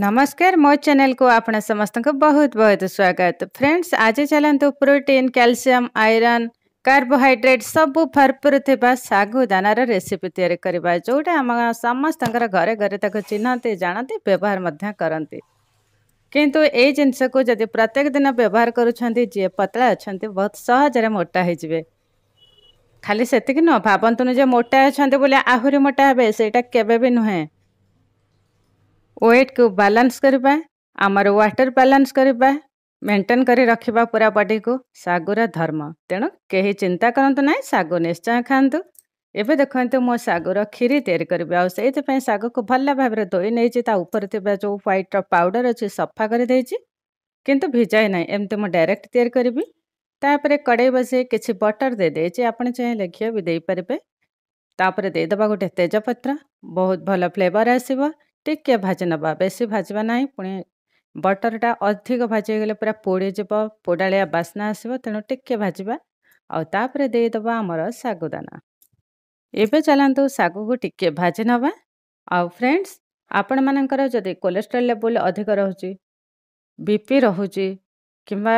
ନମସ୍କାର ମୋ ଚ୍ୟାନେଲକୁ ଆପଣ ସମସ୍ତଙ୍କୁ ବହୁତ ବହୁତ ସ୍ୱାଗତ ଫ୍ରେଣ୍ଡସ୍ ଆଜି ଚାଲନ୍ତୁ ପ୍ରୋଟିନ୍ କ୍ୟାଲସିୟମ ଆଇରନ୍ କାର୍ବୋହାଇଡ୍ରେଟ୍ ସବୁ ଭରପୁର ଥିବା ସାଗୁ ଦାନାର ରେସିପି ତିଆରି କରିବା ଯେଉଁଟା ଆମ ସମସ୍ତଙ୍କର ଘରେ ଘରେ ତାକୁ ଚିହ୍ନନ୍ତି ଜାଣନ୍ତି ବ୍ୟବହାର ମଧ୍ୟ କରନ୍ତି କିନ୍ତୁ ଏଇ ଜିନିଷକୁ ଯଦି ପ୍ରତ୍ୟେକ ଦିନ ବ୍ୟବହାର କରୁଛନ୍ତି ଯିଏ ପତଳା ଅଛନ୍ତି ବହୁତ ସହଜରେ ମୋଟା ହୋଇଯିବେ ଖାଲି ସେତିକି ନୁହଁ ଭାବନ୍ତୁନି ଯେ ମୋଟା ଅଛନ୍ତି ବୋଲି ଆହୁରି ମୋଟା ହେବେ ସେଇଟା କେବେ ବି ନୁହେଁ वेट को बालान्स करवा आमर व्टर बालान्स करवा मेन्टेन कर रखा पूरा बडी को शुर धर्म तेणु कहीं चिंता करूँ ना शु निश्चय खातु एवं देखते मो शुर खीरी तैयारी करी और से को भल भाव धोई नहीं जो ह्वैट्र पाउडर अच्छे सफा कर किंतु भिजाए ना एमती मुझे डायरेक्ट तैयारी करी तापर कड़ई बस किसी बटर दे आपले घी भी देपर तापर देदेब गोटे तेजपत बहुत भल फ्लेवर आसव ଟିକେ ଭାଜି ନେବା ବେଶୀ ଭାଜିବା ନାହିଁ ପୁଣି ବଟରଟା ଅଧିକ ଭାଜି ହୋଇଗଲେ ପୁରା ପୋଡ଼ିଯିବ ପୋଡ଼ାଳିଆ ବାସ୍ନା ଆସିବ ତେଣୁ ଟିକେ ଭାଜିବା ଆଉ ତାପରେ ଦେଇଦେବା ଆମର ସାଗୁଦାନା ଏବେ ଚାଲନ୍ତୁ ଶାଗୁକୁ ଟିକେ ଭାଜି ନେବା ଆଉ ଫ୍ରେଣ୍ଡସ୍ ଆପଣମାନଙ୍କର ଯଦି କୋଲେଷ୍ଟ୍ରଲ୍ ଲେବୁଲ୍ ଅଧିକ ରହୁଛି ବି ପି ରହୁଛି କିମ୍ବା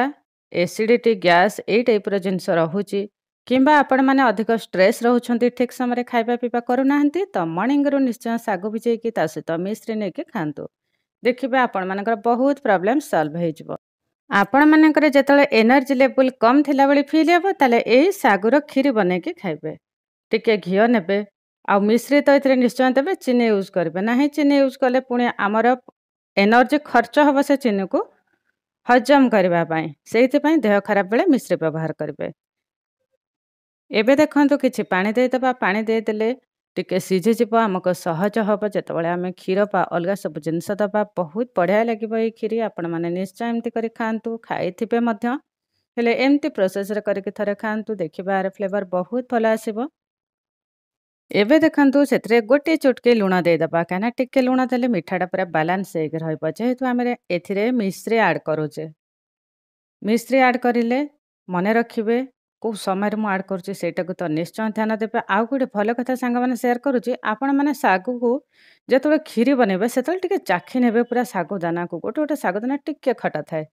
ଏସିଡ଼ିଟି ଗ୍ୟାସ୍ ଏଇ ଟାଇପ୍ର ଜିନିଷ ରହୁଛି କିମ୍ବା ଆପଣମାନେ ଅଧିକ ଷ୍ଟ୍ରେସ୍ ରହୁଛନ୍ତି ଠିକ୍ ସମୟରେ ଖାଇବା ପିଇବା କରୁନାହାନ୍ତି ତ ମର୍ଣ୍ଣିଂରୁ ନିଶ୍ଚୟ ଶାଗୁ ଭିଜେଇକି ତା ସହିତ ମିଶ୍ରି ନେଇକି ଖାଆନ୍ତୁ ଦେଖିବେ ଆପଣମାନଙ୍କର ବହୁତ ପ୍ରୋବ୍ଲେମ୍ ସଲ୍ଭ ହେଇଯିବ ଆପଣମାନଙ୍କର ଯେତେବେଳେ ଏନର୍ଜି ଲେବୁଲ୍ କମ୍ ଥିଲାଭଳି ଫିଲ୍ ହେବ ତାହେଲେ ଏଇ ଶାଗୁର କ୍ଷୀରି ବନେଇକି ଖାଇବେ ଟିକେ ଘିଅ ନେବେ ଆଉ ମିଶ୍ରି ତ ଏଥିରେ ନିଶ୍ଚୟ ଦେବେ ଚିନି ୟୁଜ୍ କରିବେ ନାହିଁ ଚିନି ୟୁଜ୍ କଲେ ପୁଣି ଆମର ଏନର୍ଜି ଖର୍ଚ୍ଚ ହେବ ସେ ଚିନିକୁ ହଜମ କରିବା ପାଇଁ ସେଇଥିପାଇଁ ଦେହ ଖରାପ ବେଳେ ମିଶ୍ରି ବ୍ୟବହାର କରିବେ ଏବେ ଦେଖନ୍ତୁ କିଛି ପାଣି ଦେଇଦେବା ପାଣି ଦେଇଦେଲେ ଟିକେ ସିଝିଯିବ ଆମକୁ ସହଜ ହେବ ଯେତେବେଳେ ଆମେ କ୍ଷୀର ବା ଅଲଗା ସବୁ ଜିନିଷ ଦେବା ବହୁତ ବଢ଼ିଆ ଲାଗିବ ଏଇ କ୍ଷୀରି ଆପଣମାନେ ନିଶ୍ଚୟ ଏମିତି କରି ଖାଆନ୍ତୁ ଖାଇଥିବେ ମଧ୍ୟ ହେଲେ ଏମିତି ପ୍ରୋସେସ୍ରେ କରିକି ଥରେ ଖାଆନ୍ତୁ ଦେଖିବା ଆର ଫ୍ଲେଭର ବହୁତ ଭଲ ଆସିବ ଏବେ ଦେଖନ୍ତୁ ସେଥିରେ ଗୋଟିଏ ଚୁଟକି ଲୁଣ ଦେଇଦେବା କାହିଁକିନା ଟିକେ ଲୁଣ ଦେଲେ ମିଠାଟା ପୁରା ବାଲାନ୍ସ ହେଇକି ରହିବ ଯେହେତୁ ଆମେ ଏଥିରେ ମିଶ୍ରୀ ଆଡ଼୍ କରୁଛେ ମିଶ୍ରୀ ଆଡ଼୍ କରିଲେ ମନେ ରଖିବେ କେଉଁ ସମୟରେ ମୁଁ ଆଡ଼୍ କରୁଛି ସେଇଟାକୁ ତ ନିଶ୍ଚୟ ଧ୍ୟାନ ଦେବେ ଆଉ ଗୋଟେ ଭଲ କଥା ସାଙ୍ଗମାନେ ସେୟାର କରୁଛି ଆପଣମାନେ ଶାଗକୁ ଯେତେବେଳେ କ୍ଷୀରି ବନେଇବେ ସେତେବେଳେ ଟିକେ ଚାଖି ନେବେ ପୁରା ଶାଗୁ ଦାନାକୁ ଗୋଟେ ଗୋଟେ ଶାଗ ଦାନା ଟିକେ ଖଟା ଥାଏ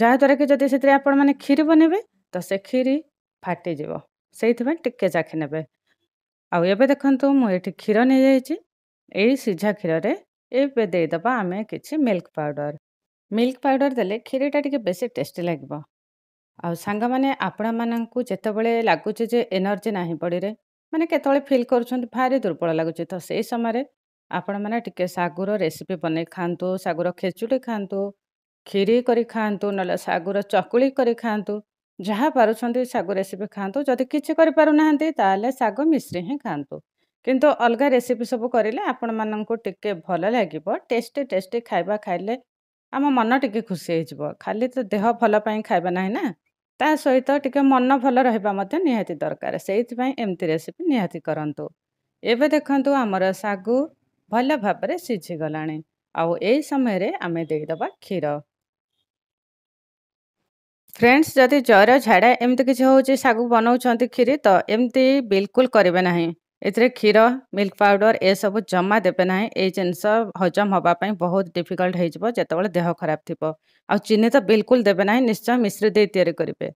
ଯାହାଦ୍ୱାରା କି ଯଦି ସେଥିରେ ଆପଣମାନେ କ୍ଷୀରି ବନେଇବେ ତ ସେ କ୍ଷୀରି ଫାଟିଯିବ ସେଇଥିପାଇଁ ଟିକେ ଚାଖି ନେବେ ଆଉ ଏବେ ଦେଖନ୍ତୁ ମୁଁ ଏଠି କ୍ଷୀର ନେଇଯାଇଛି ଏଇ ସିଝା କ୍ଷୀରରେ ଏବେ ଦେଇଦେବା ଆମେ କିଛି ମିଲ୍କ ପାଉଡ଼ର ମିଲ୍କ ପାଉଡ଼ର ଦେଲେ କ୍ଷୀରିଟା ଟିକେ ବେଶୀ ଟେଷ୍ଟି ଲାଗିବ ଆଉ ସାଙ୍ଗମାନେ ଆପଣମାନଙ୍କୁ ଯେତେବେଳେ ଲାଗୁଛି ଯେ ଏନର୍ଜି ନାହିଁ ବଡ଼ିରେ ମାନେ କେତେବେଳେ ଫିଲ୍ କରୁଛନ୍ତି ଭାରି ଦୁର୍ବଳ ଲାଗୁଛି ତ ସେଇ ସମୟରେ ଆପଣମାନେ ଟିକିଏ ଶାଗୁର ରେସିପି ବନେଇ ଖାଆନ୍ତୁ ଶାଗୁର ଖେଚୁଡ଼ି ଖାଆନ୍ତୁ କ୍ଷୀରି କରି ଖାଆନ୍ତୁ ନହେଲେ ଶାଗୁର ଚକୁଳି କରି ଖାଆନ୍ତୁ ଯାହା ପାରୁଛନ୍ତି ଶାଗୁ ରେସିପି ଖାଆନ୍ତୁ ଯଦି କିଛି କରିପାରୁନାହାନ୍ତି ତାହେଲେ ଶାଗ ମିଶ୍ରି ହିଁ ଖାଆନ୍ତୁ କିନ୍ତୁ ଅଲଗା ରେସିପି ସବୁ କରିଲେ ଆପଣମାନଙ୍କୁ ଟିକିଏ ଭଲ ଲାଗିବ ଟେଷ୍ଟି ଟେଷ୍ଟି ଖାଇବା ଖାଇଲେ ଆମ ମନ ଟିକିଏ ଖୁସି ହେଇଯିବ ଖାଲି ତ ଦେହ ଭଲ ପାଇଁ ଖାଇବା ନାହିଁ ନା ତା ସହିତ ଟିକେ ମନ ଭଲ ରହିବା ମଧ୍ୟ ନିହାତି ଦରକାର ସେଇଥିପାଇଁ ଏମିତି ରେସିପି ନିହାତି କରନ୍ତୁ ଏବେ ଦେଖନ୍ତୁ ଆମର ସାଗୁ ଭଲ ଭାବରେ ସିଝିଗଲାଣି ଆଉ ଏଇ ସମୟରେ ଆମେ ଦେଇଦେବା କ୍ଷୀର ଫ୍ରେଣ୍ଡସ୍ ଯଦି ଜର ଝାଡ଼ା ଏମିତି କିଛି ହେଉଛି ସାଗୁ ବନାଉଛନ୍ତି କ୍ଷୀରି ତ ଏମିତି ବିଲକୁଲ କରିବେ ନାହିଁ ଏଥିରେ କ୍ଷୀର ମିଲ୍କ ପାଉଡର ଏସବୁ ଜମା ଦେବେ ନାହିଁ ଏଇ ଜିନିଷ ହଜମ ହେବା ପାଇଁ ବହୁତ ଡିଫିକଲ୍ଟ ହୋଇଯିବ ଯେତେବେଳେ ଦେହ ଖରାପ ଥିବ ଆଉ ଚିନି ତ ବିଲକୁଲ ଦେବେ ନାହିଁ ନିଶ୍ଚୟ ମିଶ୍ରି ଦେଇ ତିଆରି କରିବେ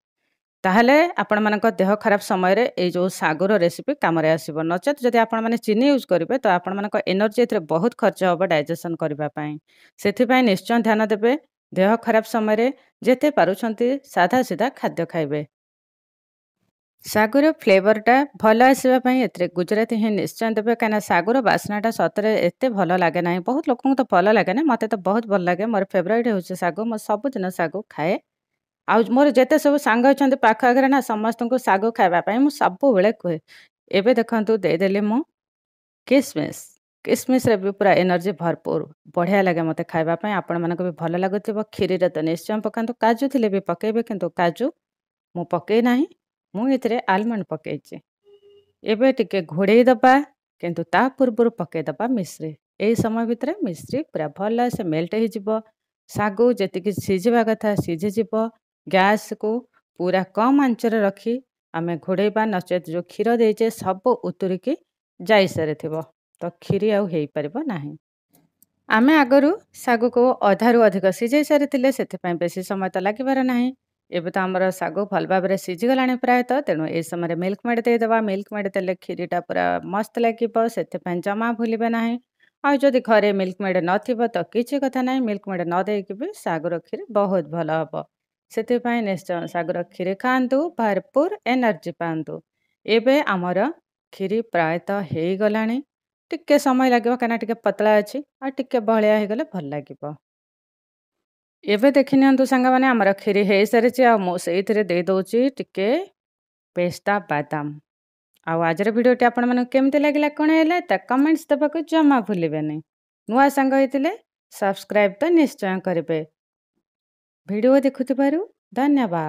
ତାହେଲେ ଆପଣମାନଙ୍କ ଦେହ ଖରାପ ସମୟରେ ଏଇ ଯେଉଁ ଶାଗୁର ରେସିପି କାମରେ ଆସିବ ନଚେତ ଯଦି ଆପଣମାନେ ଚିନି ୟୁଜ୍ କରିବେ ତ ଆପଣମାନଙ୍କ ଏନର୍ଜି ଏଥିରେ ବହୁତ ଖର୍ଚ୍ଚ ହେବ ଡାଇଜେସନ୍ କରିବା ପାଇଁ ସେଥିପାଇଁ ନିଶ୍ଚୟ ଧ୍ୟାନ ଦେବେ ଦେହ ଖରାପ ସମୟରେ ଯେତେ ପାରୁଛନ୍ତି ସାଧା ସିଧା ଖାଦ୍ୟ ଖାଇବେ ଶାଗୁର ଫ୍ଲେଭରଟା ଭଲ ଆସିବା ପାଇଁ ଏଥିରେ ଗୁଜୁରାତି ହିଁ ନିଶ୍ଚୟ ଦେବେ କାହିଁକିନା ଶାଗୁର ବାସ୍ନାଟା ସତରେ ଏତେ ଭଲ ଲାଗେ ନାହିଁ ବହୁତ ଲୋକଙ୍କୁ ତ ଭଲ ଲାଗେ ନା ମୋତେ ତ ବହୁତ ଭଲ ଲାଗେ ମୋର ଫେଭରାଇଟ୍ ହେଉଛି ଶାଗୁ ମୁଁ ସବୁଦିନ ଶାଗୁ ଖାଏ ଆଉ ମୋର ଯେତେ ସବୁ ସାଙ୍ଗ ଅଛନ୍ତି ପାଖ ଆଗରେ ନା ସମସ୍ତଙ୍କୁ ଶାଗୁ ଖାଇବା ପାଇଁ ମୁଁ ସବୁବେଳେ କୁହେ ଏବେ ଦେଖନ୍ତୁ ଦେଇଦେଲି ମୁଁ କିସମିସ୍ କିସମିସ୍ରେ ବି ପୁରା ଏନର୍ଜି ଭରପୁର ବଢ଼ିଆ ଲାଗେ ମୋତେ ଖାଇବା ପାଇଁ ଆପଣମାନଙ୍କୁ ବି ଭଲ ଲାଗୁଥିବ କ୍ଷୀରିରେ ତ ନିଶ୍ଚୟ ପକାନ୍ତୁ କାଜୁ ଥିଲେ ବି ପକାଇବେ କିନ୍ତୁ କାଜୁ ମୁଁ ପକାଇ ନାହିଁ ମୁଁ ଏଥିରେ ଆଲମଣ୍ଡ ପକାଇଛି ଏବେ ଟିକେ ଘୋଡ଼େଇ ଦେବା କିନ୍ତୁ ତା ପୂର୍ବରୁ ପକାଇଦେବା ମିଶ୍ରି ଏହି ସମୟ ଭିତରେ ମିଶ୍ରି ପୁରା ଭଲସେ ମେଲ୍ଟ ହେଇଯିବ ଶାଗୁ ଯେତିକି ସିଝିବା କଥା ସିଝିଯିବ ଗ୍ୟାସ୍କୁ ପୁରା କମ୍ ଆଞ୍ଚରେ ରଖି ଆମେ ଘୋଡ଼େଇବା ନଚେତ ଯେଉଁ କ୍ଷୀର ଦେଇଛେ ସବୁ ଉତୁରିକି ଯାଇସାରିଥିବ ତ କ୍ଷୀରି ଆଉ ହେଇପାରିବ ନାହିଁ ଆମେ ଆଗରୁ ଶାଗୁକୁ ଅଧାରୁ ଅଧିକ ସିଝେଇ ସାରିଥିଲେ ସେଥିପାଇଁ ବେଶୀ ସମୟ ତ ଲାଗିବାର ନାହିଁ ଏବେ ତ ଆମର ଶାଗ ଭଲ ଭାବରେ ସିଝିଗଲାଣି ପ୍ରାୟତଃ ତେଣୁ ଏହି ସମୟରେ ମିଲ୍କ ମେଡ଼୍ ଦେଇଦେବା ମିଲ୍କ ମେଡ଼୍ ଦେଲେ କ୍ଷୀରିଟା ପୁରା ମସ୍ତ ଲାଗିବ ସେଥିପାଇଁ ଜମା ଭୁଲିବେ ନାହିଁ ଆଉ ଯଦି ଘରେ ମିଲ୍କ ମେଡ଼୍ ନଥିବ ତ କିଛି କଥା ନାହିଁ ମିଲ୍କ ମେଡ଼୍ ନ ଦେଇକି ବି ଶାଗର କ୍ଷୀରି ବହୁତ ଭଲ ହେବ ସେଥିପାଇଁ ନିଶ୍ଚୟ ଶାଗର କ୍ଷୀରି ଖାଆନ୍ତୁ ଭରପୁର ଏନର୍ଜି ପାଆନ୍ତୁ ଏବେ ଆମର କ୍ଷୀରି ପ୍ରାୟତଃ ହେଇଗଲାଣି ଟିକେ ସମୟ ଲାଗିବ କାହିଁକିନା ଟିକେ ପତଳା ଅଛି ଆଉ ଟିକେ ବହଳିଆ ହେଇଗଲେ ଭଲ ଲାଗିବ ଏବେ ଦେଖିନିଅନ୍ତୁ ସାଙ୍ଗମାନେ ଆମର କ୍ଷୀରି ହୋଇସାରିଛି ଆଉ ମୁଁ ସେଇଥିରେ ଦେଇଦେଉଛି ଟିକେ ପେସ୍ତା ବାଦାମ ଆଉ ଆଜିର ଭିଡ଼ିଓଟି ଆପଣମାନଙ୍କୁ କେମିତି ଲାଗିଲା କ'ଣ ହେଲା ତା କମେଣ୍ଟସ୍ ଦେବାକୁ ଜମା ଭୁଲିବେନି ନୂଆ ସାଙ୍ଗ ହୋଇଥିଲେ ସବସ୍କ୍ରାଇବ୍ ତ ନିଶ୍ଚୟ କରିବେ ଭିଡ଼ିଓ ଦେଖୁଥିବାରୁ ଧନ୍ୟବାଦ